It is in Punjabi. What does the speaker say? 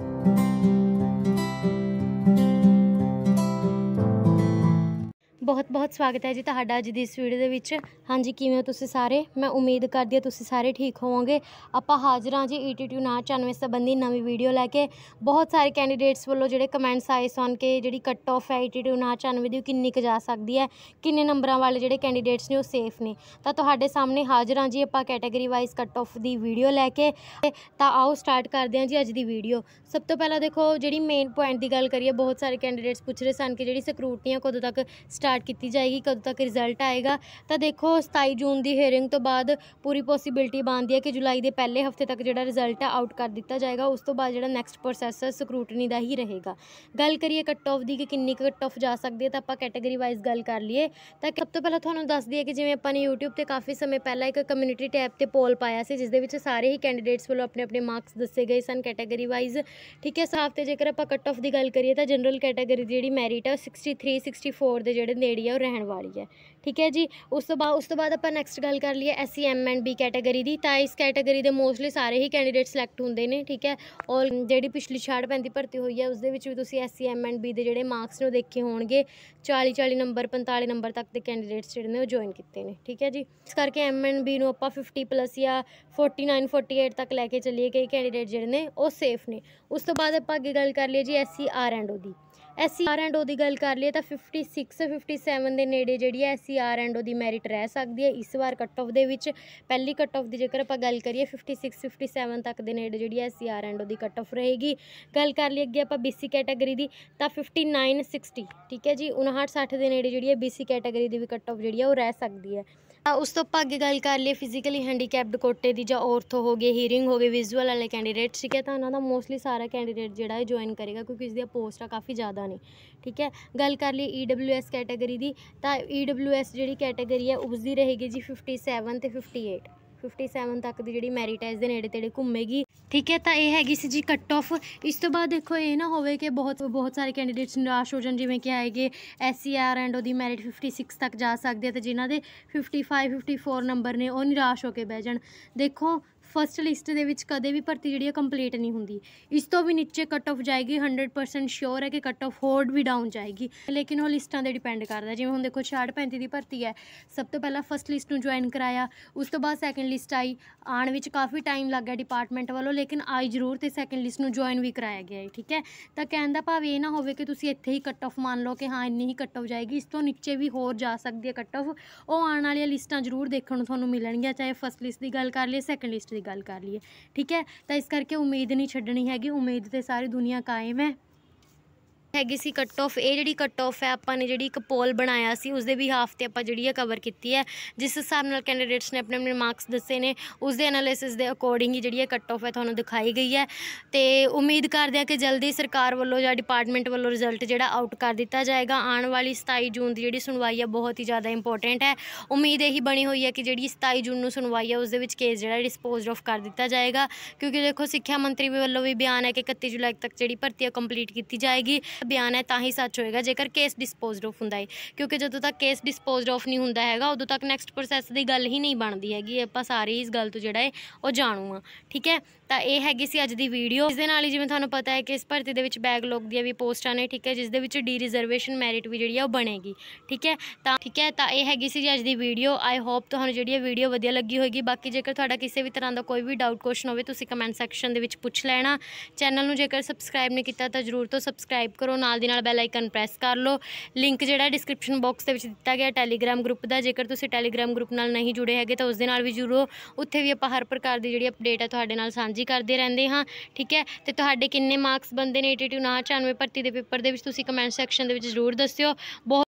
Thank you. ਬਹੁਤ-ਬਹੁਤ ਸਵਾਗਤ ਹੈ ਜੀ ਤੁਹਾਡਾ ਅੱਜ ਦੀ ਇਸ ਵੀਡੀਓ ਦੇ ਵਿੱਚ ਹਾਂਜੀ ਕਿਵੇਂ ਹੋ ਤੁਸੀਂ ਸਾਰੇ ਮੈਂ ਉਮੀਦ ਕਰਦੀ ਹਾਂ ਤੁਸੀਂ ਸਾਰੇ ਠੀਕ ਹੋਵੋਗੇ ਆਪਾਂ ਹਾਜ਼ਰ ਹਾਂ ਜੀ ਈਟੀਟਿਊ ਨਾ 94 ਸੰਬੰਧੀ ਨਵੀਂ ਵੀਡੀਓ ਲੈ ਕੇ ਬਹੁਤ ਸਾਰੇ ਕੈਂਡੀਡੇਟਸ ਵੱਲੋਂ ਜਿਹੜੇ ਕਮੈਂਟਸ ਆਏ ਸਨ ਕਿ ਜਿਹੜੀ ਕੱਟ ਆਫ ਹੈ ਈਟੀਟਿਊ ਨਾ 94 ਦੀ ਕਿੰਨੀ ਕੁ ਜਾ ਸਕਦੀ ਹੈ ਕਿੰਨੇ ਨੰਬਰਾਂ ਵਾਲੇ ਜਿਹੜੇ ਕੈਂਡੀਡੇਟਸ ਨੇ ਉਹ ਸੇਫ ਨੇ ਤਾਂ ਤੁਹਾਡੇ ਸਾਹਮਣੇ ਹਾਜ਼ਰ ਹਾਂ ਜੀ ਆਪਾਂ ਕੈਟਾਗਰੀ ਵਾਈਜ਼ ਕੱਟ ਆਫ ਦੀ ਵੀਡੀਓ ਲੈ ਕੇ ਤਾਂ ਆਓ ਸਟਾਰਟ ਕਰਦੇ ਹਾਂ ਜੀ ਅੱਜ ਦੀ ਵੀਡੀਓ ਸਭ ਤੋਂ ਪਹਿਲਾਂ ਦੇਖੋ ਜਿਹੜੀ ਮੇਨ ਪੁਆਇੰਟ ਦੀ ਗੱਲ ਕਰੀਏ ਬਹੁਤ ਸਾਰੇ ਕੈਂਡੀਡੇਟਸ ਪੁੱਛ ਰਹੇ ਸਨ ਕਿ ਜਿਹੜੀ ਸਕਰੂਟਨੀਆਂ ਕਦੋਂ ਤੱਕ ਸਟਾਰਟ ਸਟਾਰਟ ਕੀਤੀ ਜਾਏਗੀ ਕਦੋਂ ਤੱਕ ਰਿਜ਼ਲਟ ਆਏਗਾ ਤਾਂ ਦੇਖੋ 27 ਜੂਨ ਦੀ ਹੀਅਰਿੰਗ ਤੋਂ ਬਾਅਦ ਪੂਰੀ ਪੋਸਿਬਿਲਟੀ ਬਣਦੀ ਹੈ ਕਿ ਜੁਲਾਈ ਦੇ ਪਹਿਲੇ ਹਫਤੇ ਤੱਕ ਜਿਹੜਾ ਰਿਜ਼ਲਟ ਹੈ ਆਊਟ ਕਰ ਦਿੱਤਾ ਜਾਏਗਾ ਉਸ ਤੋਂ ਬਾਅਦ ਜਿਹੜਾ ਨੈਕਸਟ ਪ੍ਰੋਸੈਸ ਹੈ ਸਕਰੂਟਨੀ ਦਾ ਹੀ ਰਹੇਗਾ ਗੱਲ ਕਰੀਏ ਕੱਟ ਆਫ ਦੀ ਕਿ ਕਿੰਨੀ ਕੱਟ ਆਫ ਜਾ ਸਕਦੀ ਹੈ ਤਾਂ ਆਪਾਂ ਕੈਟਾਗਰੀ ਵਾਈਜ਼ ਗੱਲ ਕਰ ਲਈਏ ਤਾਂ ਸਭ ਤੋਂ ਪਹਿਲਾਂ ਤੁਹਾਨੂੰ ਦੱਸ ਦਈਏ ਕਿ ਜਿਵੇਂ ਆਪਾਂ ਨੇ YouTube ਤੇ ਕਾਫੀ ਸਮੇਂ ਪਹਿਲਾਂ ਇੱਕ ਕਮਿਊਨਿਟੀ ਟੈਬ ਤੇ ਪੋਲ ਪਾਇਆ ਸੀ ਜਿਸ ਦੇ ਵਿੱਚ ਸਾਰੇ ਹੀ ਕੈਂਡੀਡੇਟਸ ਵੱਲੋਂ ਆਪਣੇ ਆਪਣੇ ਮਾਰਕਸ ਦੱਸੇ ਗਏ ਸਨ ਕੈਟਾਗਰੀ ਵਾਈਜ਼ ਠੀਕ ਹੈ ਸਾਫ ਤੇ ਜੇਕਰ ਆਪਾਂ ਕੱਟ ਆਫ ਦੀ ਗੱਲ ਕਰੀਏ ਤਾਂ ਜਨਰਲ ਕੈਟਾਗਰੀ ਜਿਹੜੀ ਮੈਰਿਟ ਹੈ 63 64 ਦੇ ਜਿਹੜੇ ਜਿਹੜੀ ਆ ਉਹ ਰਹਿਣ ਵਾਲੀ ਹੈ ਠੀਕ ਹੈ ਜੀ ਉਸ ਤੋਂ ਬਾਅਦ ਉਸ ਤੋਂ ਬਾਅਦ ਆਪਾਂ ਨੈਕਸਟ ਗੱਲ ਕਰ ਲਈਏ SC M and B category ਦੀ ਤਾਂ ਇਸ ਕੈਟਾਗਰੀ ਦੇ ਮੋਸਟਲੀ ਸਾਰੇ ਹੀ ਕੈਂਡੀਡੇਟ ਸਿਲੈਕਟ ਹੁੰਦੇ ਨੇ ਠੀਕ ਹੈ ਔਰ ਜਿਹੜੀ ਪਿਛਲੀ ਛਾੜ ਪੈਂਦੀ ਭਰਤੀ ਹੋਈ ਹੈ ਉਸ ਦੇ ਵਿੱਚ ਵੀ ਤੁਸੀਂ ਐਸਸੀ ਐਮ ਐਂਡ ਬੀ ਦੇ ਜਿਹੜੇ ਮਾਰਕਸ ਨੂੰ ਦੇਖੇ ਹੋਣਗੇ 40 40 ਨੰਬਰ 45 ਨੰਬਰ ਤੱਕ ਦੇ ਕੈਂਡੀਡੇਟਸ ਜਿਹੜੇ ਨੇ ਉਹ ਜੁਆਇਨ ਕੀਤੇ ਨੇ ਠੀਕ ਹੈ ਜੀ ਇਸ ਕਰਕੇ ਐਮ ਐਂਡ ਬੀ ਨੂੰ ਆਪਾਂ 50 ਪਲੱਸ ਜਾਂ 49 48 ਤੱਕ ਲੈ ਕੇ ਚੱਲੀਏ ਕਈ ਕੈਂਡੀਡੇਟ ਜਿਹੜੇ ਨੇ ਉਹ ਸੇਫ ਨੇ ਉਸ ਤੋਂ ਬਾਅਦ ਆਪਾਂ ਅੱਗੇ ਗੱਲ ਕਰ ਲਈਏ ਜੀ ਐਸਸੀ ਆਰ ਐਂਡ ਓ ਦੀ ਆਰ ਐਂਡ ਓ ਦੀ ਗੱਲ ਕਰ ਲਈਏ ਤਾਂ 56 57 ਦੇ ਨੇੜੇ ਜਿਹੜੀ S C R and O ਦੀ ਮੈਰਿਟ ਰਹਿ ਸਕਦੀ ਹੈ ਇਸ ਵਾਰ ਕੱਟ ਆਫ ਦੇ ਵਿੱਚ ਪਹਿਲੀ ਕੱਟ ਆਫ ਦੀ ਜੇਕਰ ਆਪਾਂ ਗੱਲ ਕਰੀਏ 56 57 ਤੱਕ ਦੇ ਨੇੜੇ ਜਿਹੜੀ S C R and O ਦੀ ਕੱਟ ਆਫ ਰਹੇਗੀ ਗੱਲ ਕਰ ਲਈ ਅੱਗੇ ਆਪਾਂ ਬੀਸੀ ਕੈਟਾਗਰੀ ਦੀ ਤਾਂ 59 60 ਠੀਕ ਹੈ ਜੀ 59 60 ਦੇ ਨੇੜੇ ਜਿਹੜੀ ਹੈ ਬੀਸੀ ਕੈਟਾਗਰੀ ਦੀ ਵੀ ਕੱਟ ਆਫ ਜਿਹੜੀ ਹੈ ਉਹ ਰਹਿ ਸਕਦੀ ਹੈ ਉਸ ਤੋਂ ਆਪਾਂ ਅੱਗੇ ਗੱਲ ਕਰ ਲਈਏ ਫਿਜ਼ੀਕਲੀ ਹੈਂਡੀਕੈਪਡ ਕੋਟੇ ਦੀ ਜਾਂ ਔਰਥੋ ਹੋ ਗਏ ਹੀਰਿੰਗ ਹੋ ਗਏ ਵਿਜ਼ੂਅਲ ਵਾਲੇ ਕੈਂਡੀਡੇਟ ਠੀਕ ਹੈ ਤਾਂ ਉਹਨਾਂ ਦਾ ਮੋਸਟਲੀ ਸਾਰਾ ਕੈਂਡੀਡੇਟ ਜਿਹੜਾ ਹੈ ਜੁਆਇਨ ਕਰੇਗਾ ਕਿਉਂਕਿ ਇਸ ਦੀਆਂ ਪੋਸਟਾਂ ਕਾਫੀ ਜ਼ਿਆਦਾ ਨੇ ਠੀਕ ਹੈ ਗੱਲ ਕਰ ਲਈ ਈਡਬਲਯੂਐਸ ਕੈਟਾਗਰੀ ਦੀ ਤਾਂ ਈਡਬਲਯੂਐਸ ਜਿਹੜੀ ਕੈਟਾਗਰੀ ਹੈ ਉਸ ਦੀ ਰਹੇਗੀ ਜੀ 57 ਤੇ 58 57 ਤੱਕ ਦੀ ਜਿਹੜੀ ਮੈਰੀਟਾਈਜ ਦੇ ਨੇੜੇ ਤੇੜੇ ਘੁੰਮੇਗੀ ਠੀਕ ਹੈ ਤਾਂ ਇਹ ਹੈਗੀ ਸੀ ਜੀ ਕੱਟ ਆਫ ਇਸ ਤੋਂ ਬਾਅਦ ਦੇਖੋ ਇਹ ਨਾ ਹੋਵੇ ਕਿ ਬਹੁਤ ਬਹੁਤ ਸਾਰੇ ਕੈਂਡੀਡੇਟਸ ਨਿਰਾਸ਼ ਹੋ ਜਾਣ ਜਿਵੇਂ ਕਿ ਆਏਗੇ ਐਸਸੀਆਰ ਆਰ ਐਂਡ ਉਹਦੀ ਮੈਰਿਟ 56 ਤੱਕ ਜਾ ਸਕਦੇ ਆ ਤੇ ਜਿਨ੍ਹਾਂ ਦੇ 55 54 ਨੰਬਰ ਨੇ ਉਹ ਨਿਰਾਸ਼ ਹੋ ਕੇ ਬਹਿ ਜਾਣ ਦੇਖੋ ਫਸਟ ਲਿਸਟ ਦੇ ਵਿੱਚ ਕਦੇ ਵੀ ਭਰਤੀ ਜਿਹੜੀ ਆ ਕੰਪਲੀਟ ਨਹੀਂ ਹੁੰਦੀ ਇਸ ਤੋਂ ਵੀ ਨੀਚੇ ਕੱਟ ਆਫ ਜਾਏਗੀ 100% ਸ਼ੋਰ ਹੈ ਕਿ ਕੱਟ ਆਫ ਹੋਰਡ ਵੀ ਡਾਊਨ ਜਾਏਗੀ ਲੇਕਿਨ ਉਹ ਲਿਸਟਾਂ ਦੇ ਡਿਪੈਂਡ ਕਰਦਾ ਜਿਵੇਂ ਹੁਣ ਦੇਖੋ 65 ਦੀ ਭਰਤੀ ਹੈ ਸਭ ਤੋਂ ਪਹਿਲਾਂ ਫਸਟ ਲਿਸਟ ਨੂੰ ਜੁਆਇਨ ਕਰਾਇਆ ਉਸ ਤੋਂ ਬਾਅਦ ਸੈਕੰਡ ਲਿਸਟ ਆਈ ਆਉਣ ਵਿੱਚ ਕਾਫੀ ਟਾਈਮ ਲੱਗ ਗਿਆ ਡਿਪਾਰਟਮੈਂਟ ਵੱਲੋਂ ਲੇਕਿਨ ਆਈ ਜ਼ਰੂਰ ਤੇ ਸੈਕੰਡ ਲਿਸਟ ਨੂੰ ਜੁਆਇਨ ਵੀ ਕਰਾਇਆ ਗਿਆ ਹੈ ਠੀਕ ਹੈ ਤਾਂ ਕਹਿਣ ਦਾ ਭਾਵ ਇਹ ਨਾ ਹੋਵੇ ਕਿ ਤੁਸੀਂ ਇੱਥੇ ਹੀ ਕੱਟ ਆਫ ਮੰਨ ਲਓ ਕਿ ਹਾਂ ਇੰਨੀ ਹੀ ਕੱਟ ਆਫ ਜਾਏਗੀ ਇਸ ਤੋਂ ਨੀਚੇ ਵੀ ਹੋਰ ਜਾ ਸਕਦੀ ਹੈ ਕੱਟ ਆਫ ਉਹ ਆਉਣ ਵਾਲੀਆਂ ਲਿਸਟਾਂ ਜ਼ਰੂਰ ਦੇਖਣ ਨੂੰ ਤੁਹਾਨੂੰ ਮਿਲਣਗੀਆਂ ਚਾਹੇ ਫਸਟ ਲਿਸਟ ਦੀ ਗੱਲ ਕਰ ਲਈਏ ਸੈਕੰਡ ਲਿਸਟ ਦੀ ਗੱਲ ਕਰ ਲਈਏ ਠੀਕ ਹੈ ਤਾਂ ਇਸ ਕਰਕੇ ਉਮੀਦ ਨਹੀਂ ਛੱਡਣੀ ਹੈਗੀ ਉਮੀਦ ਤੇ ਸਾਰੀ ਦੁਨੀਆ ਕਾਇਮ ਹੈ ਹੈਗੀ ਸੀ ਕੱਟ ਆਫ ਇਹ ਜਿਹੜੀ ਕੱਟ ਆਫ ਹੈ ਆਪਾਂ ਨੇ ਜਿਹੜੀ ਇੱਕ ਪੋਲ ਬਣਾਇਆ ਸੀ ਉਸ ਦੇ ਵੀ ਹਾਫ ਤੇ ਆਪਾਂ ਜਿਹੜੀ ਹੈ ਕਵਰ ਕੀਤੀ ਹੈ ਜਿਸ ਹਿਸਾਬ ਨਾਲ ਕੈਂਡੀਡੇਟਸ ਨੇ ਆਪਣੇ ਆਪਣੇ ਮਾਰਕਸ ਦੱਸੇ ਨੇ ਉਸ ਦੇ ਐਨਾਲਿਸਿਸ ਦੇ ਅਕੋਰਡਿੰਗ ਹੀ ਜਿਹੜੀ ਹੈ ਕੱਟ ਆਫ ਹੈ ਤੁਹਾਨੂੰ ਦਿਖਾਈ ਗਈ ਹੈ ਤੇ ਉਮੀਦ ਕਰਦੇ ਆ ਕਿ ਜਲਦੀ ਸਰਕਾਰ ਵੱਲੋਂ ਜਾਂ ਡਿਪਾਰਟਮੈਂਟ ਵੱਲੋਂ ਰਿਜ਼ਲਟ ਜਿਹੜਾ ਆਊਟ ਕਰ ਦਿੱਤਾ ਜਾਏਗਾ ਆਉਣ ਵਾਲੀ 27 ਜੂਨ ਦੀ ਜਿਹੜੀ ਸੁਣਵਾਈ ਹੈ ਬਹੁਤ ਹੀ ਜ਼ਿਆਦਾ ਇੰਪੋਰਟੈਂਟ ਹੈ ਉਮੀਦ ਇਹੀ ਬਣੀ ਹੋਈ ਹੈ ਕਿ ਜਿਹੜੀ 27 ਜੂਨ ਨੂੰ ਸੁਣਵਾਈ ਹੈ ਉਸ ਦੇ ਵਿੱਚ ਕੇਸ ਜਿਹੜਾ ਡਿਸਪੋਜ਼ਡ ਆਫ ਕਰ ਦਿੱਤਾ ਜਾਏਗਾ ਕਿਉਂਕਿ ਦੇਖੋ ਸਿੱਖਿਆ ਮੰਤਰੀ ਵੱਲੋਂ ਵੀ ਬਿਆਨ ਹੈ ਕਿ 31 ਜੁਲਾਈ ਤੱਕ ਜਿਹੜੀ ਭਰਤੀ ਕੰਪਲੀਟ ਕੀਤੀ ਜਾਏਗੀ ਬਿਆਨ ਹੈ ਤਾਂ ਹੀ ਸੱਚ ਹੋਏਗਾ ਜੇਕਰ ਕੇਸ ਡਿਸਪੋਜ਼ਡ ਆਫ ਹੁੰਦਾ ਹੈ ਕਿਉਂਕਿ ਜਦੋਂ ਤੱਕ ਕੇਸ ਡਿਸਪੋਜ਼ਡ ਆਫ ਨਹੀਂ ਹੁੰਦਾ ਹੈਗਾ ਉਦੋਂ ਤੱਕ ਨੈਕਸਟ ਪ੍ਰੋਸੈਸ ਦੀ ਗੱਲ ਹੀ ਨਹੀਂ ਬਣਦੀ ਹੈਗੀ ਆਪਾਂ ਸਾਰੇ ਇਸ ਗੱਲ ਤੋਂ ਜਿਹੜਾ ਹੈ ਉਹ ਜਾਣੂ ਆ ਠੀਕ ਹੈ ਤਾਂ ਇਹ ਹੈਗੀ ਸੀ ਅੱਜ ਦੀ ਵੀਡੀਓ ਇਸ ਦੇ ਨਾਲ ਹੀ ਜਿਵੇਂ ਤੁਹਾਨੂੰ ਪਤਾ ਹੈ ਕਿ ਇਸ ਭਰਤੀ ਦੇ ਵਿੱਚ ਬੈਗ ਲੋਕ ਦੀਆਂ ਵੀ ਪੋਸਟਾਂ ਨੇ ਠੀਕ ਹੈ ਜਿਸ ਦੇ ਵਿੱਚ ਡੀ ਰਿਜ਼ਰਵੇਸ਼ਨ ਮੈਰਿਟ ਵੀ ਜਿਹੜੀ ਆ ਉਹ ਬਣੇਗੀ ਠੀਕ ਹੈ ਤਾਂ ਠੀਕ ਹੈ ਤਾਂ ਇਹ ਹੈਗੀ ਸੀ ਅੱਜ ਦੀ ਵੀਡੀਓ ਆਈ ਹੋਪ ਤੁਹਾਨੂੰ ਜਿਹੜੀ ਇਹ ਵੀਡੀਓ ਵਧੀਆ ਲੱਗੀ ਹੋਏਗੀ ਬਾਕੀ ਜੇਕਰ ਤੁਹਾਡਾ ਕਿਸੇ ਵੀ ਤਰ੍ਹਾਂ ਦਾ ਕੋਈ ਵੀ ਡਾਊਟ ਕੁਐਸਚਨ ਹੋਵੇ ਤੁਸੀਂ ਕਮੈਂਟ ਸੈਕਸ਼ਨ ਦੇ ਵਿੱਚ ਪੁੱਛ ਲੈਣਾ ਚੈਨਲ ਨੂੰ ਜੇਕਰ ਸਬਸਕ੍ਰਾਈਬ ਨਹੀਂ ਕੀਤਾ ਤਾਂ ਜ਼ਰੂਰ ਤੋਂ ਸਬਸਕ੍ਰਾਈਬ ਕਰੋ ਕਰੋ ਨਾਲ ਦੀ ਨਾਲ ਬੈਲ ਆਈਕਨ ਪ੍ਰੈਸ ਕਰ ਲਓ ਲਿੰਕ ਜਿਹੜਾ ਡਿਸਕ੍ਰਿਪਸ਼ਨ ਬਾਕਸ ਦੇ ਵਿੱਚ ਦਿੱਤਾ ਗਿਆ ਟੈਲੀਗ੍ਰਾਮ ਗਰੁੱਪ ਦਾ ਜੇਕਰ ਤੁਸੀਂ ਟੈਲੀਗ੍ਰਾਮ ਗਰੁੱਪ ਨਾਲ ਨਹੀਂ ਜੁੜੇ ਹੈਗੇ ਤਾਂ ਉਸ ਦੇ ਨਾਲ ਵੀ ਜੁੜੋ ਉੱਥੇ ਵੀ ਆਪਾਂ ਹਰ ਪ੍ਰਕਾਰ ਦੀ ਜਿਹੜੀ ਅਪਡੇਟ ਹੈ ਤੁਹਾਡੇ ਨਾਲ ਸਾਂਝੀ ਕਰਦੇ ਰਹਿੰਦੇ ਹਾਂ ਠੀਕ ਹੈ ਤੇ ਤੁਹਾਡੇ ਕਿੰਨੇ ਮਾਰਕਸ ਬੰਦੇ ਨੇ 82 99 ਭਰਤੀ ਦੇ ਪੇਪਰ ਦੇ ਵਿੱਚ ਤੁਸੀਂ ਕਮੈਂਟ ਸੈਕਸ਼ਨ ਦੇ ਵਿੱਚ ਜ਼ਰੂਰ ਦੱਸਿਓ ਬਹੁਤ